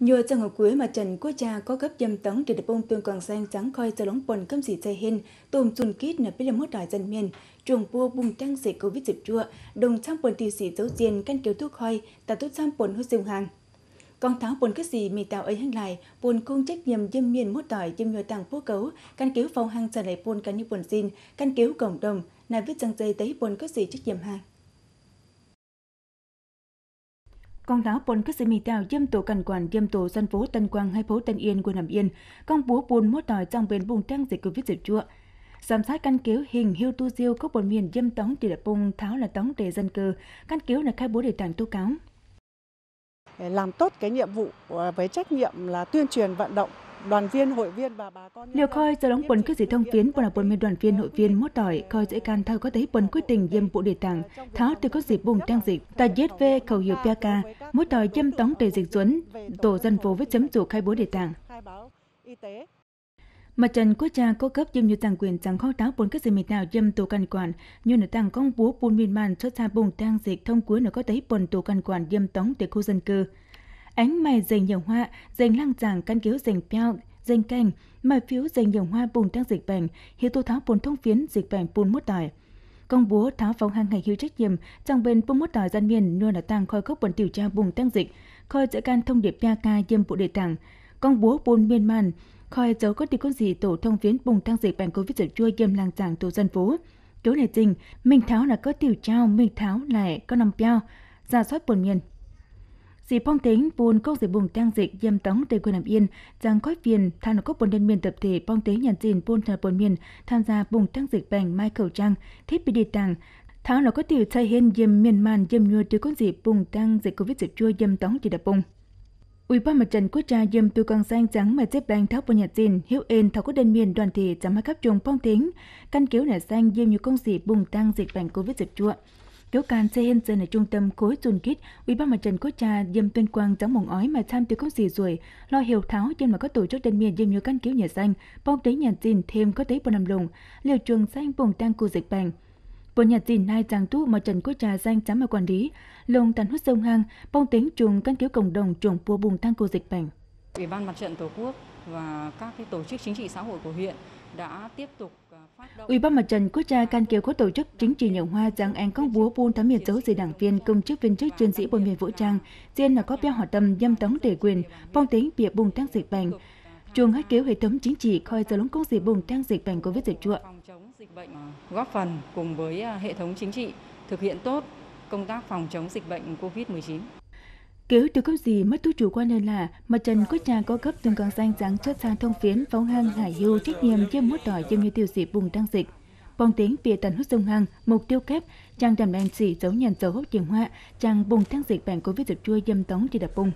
nhờ trong hồi cuối mà trần quốc cha có gấp dâm tấn để được bông tương còn xanh trắng coi cho lóng bồn cấm gì dây hình tôm chun kít là biết là mốt đòi dân miền trường vua bùng trăng dịch covid dịch chua đồng trăm bồn tiêu sĩ dấu tiền căn kiều thuốc khoi ta tốt trăm bồn hút dùng hàng con tháo bồn cái gì mì tạo ấy hàng lại bồn cung trách nhiệm dân miền mốt đòi dâm nhờ tàng phố cấu căn cứu phòng hàng trở lại bồn cả như bồn xin căn cứu cộng đồng là viết rằng dây tới bồn cái gì trách nhiệm hàng con lá Pon Kasimitaw dâm tổ cảnh quản dâm tổ dân phố Tân Quang hay phố Tân Yên quận Hàm Yên, công bố buồn mốt đòi trong bên vùng trang dịch covid 19 chua. Giám sát căn cứ hình hiu tu diêu có bốn miền dâm tống thì là bùng tháo là tống để dân cư, căn cứ là khai bố để tảng tố cáo. Làm tốt cái nhiệm vụ ờ, với trách nhiệm là tuyên truyền vận động đoàn viên hội viên và bà con Nếu khơi giờ đóng quần cái gì thông tiến của là quân đoàn viên hội viên mót đòi khơi dễ can thao có thấy quân quyết tình dâm bộ địa tàng tháo từ có dịp bùng trang dịch ta giết về cầu hiệu PK mốt tỏi dâm tống tề dịch duấn tổ dân phố với chấm chủ khai bố địa tàng Mặt trận quốc gia có cấp dâm như tàng quyền chẳng khó táo bốn cái gì mệt nào dâm tù căn quản, như là tàng công bố buôn miền màn xuất ra bùng trang dịch thông cuối nó có thấy bồn tù căn quản dâm tống từ khu dân cư ánh mày dành nhiều hoa, dành lăng giảng căn cứu dành peo, dành canh, mày phiếu dành nhiều hoa bùng đang dịch bệnh, hiếu tô tháo bốn thông phiến dịch bệnh bùn mốt đòi. Công bố tháo phóng hàng ngày hữu trách nhiệm, trong bên bùn mốt đòi gian miền nuôi là tăng khôi khốc bẩn tiểu tra bùng tăng dịch, khôi dễ can thông điệp PK diêm bộ đề tảng. Công bố bùn miên man, khôi dấu có đi con gì tổ thông phiến bùng tăng dịch bệnh covid dịch chua diêm làng giảng tổ dân phố. Chỗ này trình, mình tháo là có tiểu trao, mình tháo lại có nằm peo, ra soát buồn miền dịp phong tính buồn công dịch bùng trang dịch diêm tống tây quân làm yên rằng khói phiền tham có bốn đơn miền tập thể phong tế nhận diện buôn thật bốn miền tham gia bùng trang dịch bằng mai khẩu trang thiết bị đi tàng tháng nó có tiểu thay hen diêm miền màn diêm nhua từ con dịch bùng trang dịch covid dịch chua diêm tống chỉ đập bùng Ủy ban mặt trận quốc gia dâm tu con sang trắng mà xếp đang tháo bộ nhật tin hiếu yên thảo có đơn miền đoàn thể chấm hai cấp trùng phong tiếng căn cứu nẻ sang dâm như công dịch bùng tăng dịch bệnh covid dịch chua Đỗ can xe hen dân ở trung tâm khối chun kít, ủy ban mặt trận quốc gia dâm tuyên quang trắng mộng ói mà tham tiêu có gì rồi, lo hiểu tháo trên mà có tổ chức đơn miền dâm như căn cứu nhà xanh, bong tế nhà tin thêm có tế bồn nằm lùng, liều trường xanh bùng tăng cu dịch bệnh bộ nhà tin nay giang tu mà trần quốc gia danh trắng mà quản lý, lồng tàn hút sông hang, bong tính chuồng căn cứu cộng đồng chuồng bùa bùng tăng cu dịch bệnh Ủy ban mặt trận tổ quốc và các cái tổ chức chính trị xã hội của huyện đã tiếp tục Ủy ban Mặt trận Quốc gia can kiều có tổ chức chính trị nhiều hoa rằng anh có vua buôn thám miệt dấu gì đảng viên công chức viên chức chiến sĩ quân miền vũ trang, riêng là có bé hoạt tâm dâm tống tể quyền, phong tính bịa bùng tăng dịch bệnh, chuồng hát kéo hệ thống chính trị coi giờ lúng công gì bùng tăng dịch bệnh covid dịch chuộng. À, góp phần cùng với à, hệ thống chính trị thực hiện tốt công tác phòng chống dịch bệnh COVID-19. Kiểu từ có gì mất tu chủ quan nên là mặt trần có trà có cấp từng còn danh dáng chất sang thông phiến phóng hăng hải hưu trách nhiệm chiêm mốt đòi chiêm như tiêu diệt vùng đang dịch bong tiếng bia tần hút sông hăng mục tiêu kép trang đầm đen xỉ dấu nhận dấu hốc chiềng hoa trang bùng thang dịch bệnh covid dịch chua dâm tống chỉ đập bùng